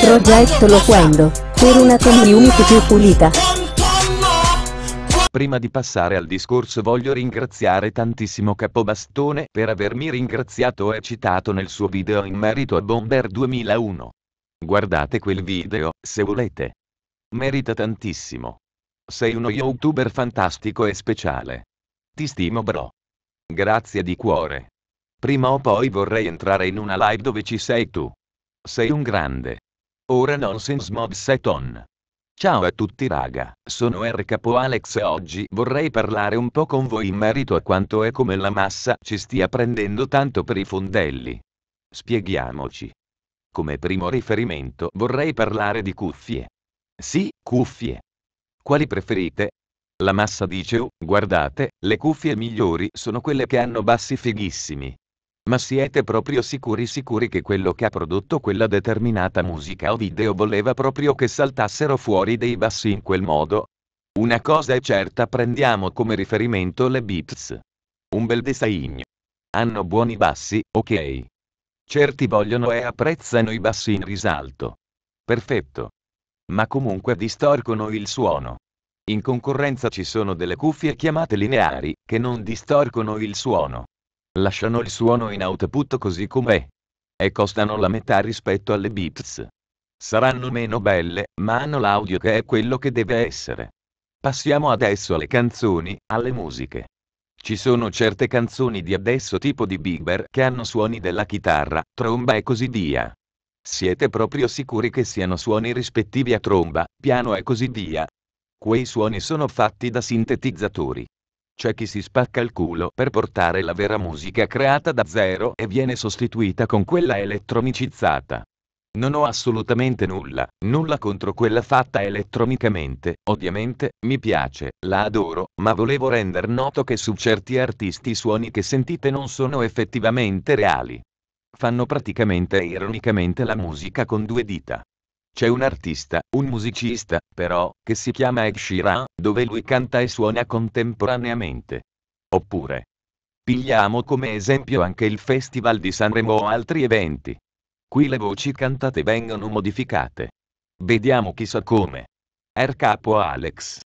Progetto Loquendo, per una community più pulita. Prima di passare al discorso voglio ringraziare tantissimo Capobastone per avermi ringraziato e citato nel suo video in merito a Bomber 2001. Guardate quel video, se volete. Merita tantissimo. Sei uno youtuber fantastico e speciale. Ti stimo bro. Grazie di cuore. Prima o poi vorrei entrare in una live dove ci sei tu. Sei un grande. Ora Nonsense Mod Seton. Ciao a tutti raga, sono R Capo Alex e oggi vorrei parlare un po' con voi in merito a quanto è come la massa ci stia prendendo tanto per i fondelli. Spieghiamoci. Come primo riferimento vorrei parlare di cuffie. Sì, cuffie. Quali preferite? La massa dice oh, guardate, le cuffie migliori sono quelle che hanno bassi fighissimi. Ma siete proprio sicuri sicuri che quello che ha prodotto quella determinata musica o video voleva proprio che saltassero fuori dei bassi in quel modo? Una cosa è certa prendiamo come riferimento le beats. Un bel design. Hanno buoni bassi, ok. Certi vogliono e apprezzano i bassi in risalto. Perfetto ma comunque distorcono il suono. In concorrenza ci sono delle cuffie chiamate lineari, che non distorcono il suono. Lasciano il suono in output così com'è. E costano la metà rispetto alle beats. Saranno meno belle, ma hanno l'audio che è quello che deve essere. Passiamo adesso alle canzoni, alle musiche. Ci sono certe canzoni di adesso tipo di Bieber che hanno suoni della chitarra, tromba e così via. Siete proprio sicuri che siano suoni rispettivi a tromba, piano e così via? Quei suoni sono fatti da sintetizzatori. C'è chi si spacca il culo per portare la vera musica creata da zero e viene sostituita con quella elettronicizzata. Non ho assolutamente nulla, nulla contro quella fatta elettronicamente, ovviamente, mi piace, la adoro, ma volevo render noto che su certi artisti i suoni che sentite non sono effettivamente reali fanno praticamente e ironicamente la musica con due dita. C'è un artista, un musicista, però, che si chiama Ed Sheeran, dove lui canta e suona contemporaneamente. Oppure. Pigliamo come esempio anche il Festival di Sanremo o altri eventi. Qui le voci cantate vengono modificate. Vediamo chissà come. Er capo Alex.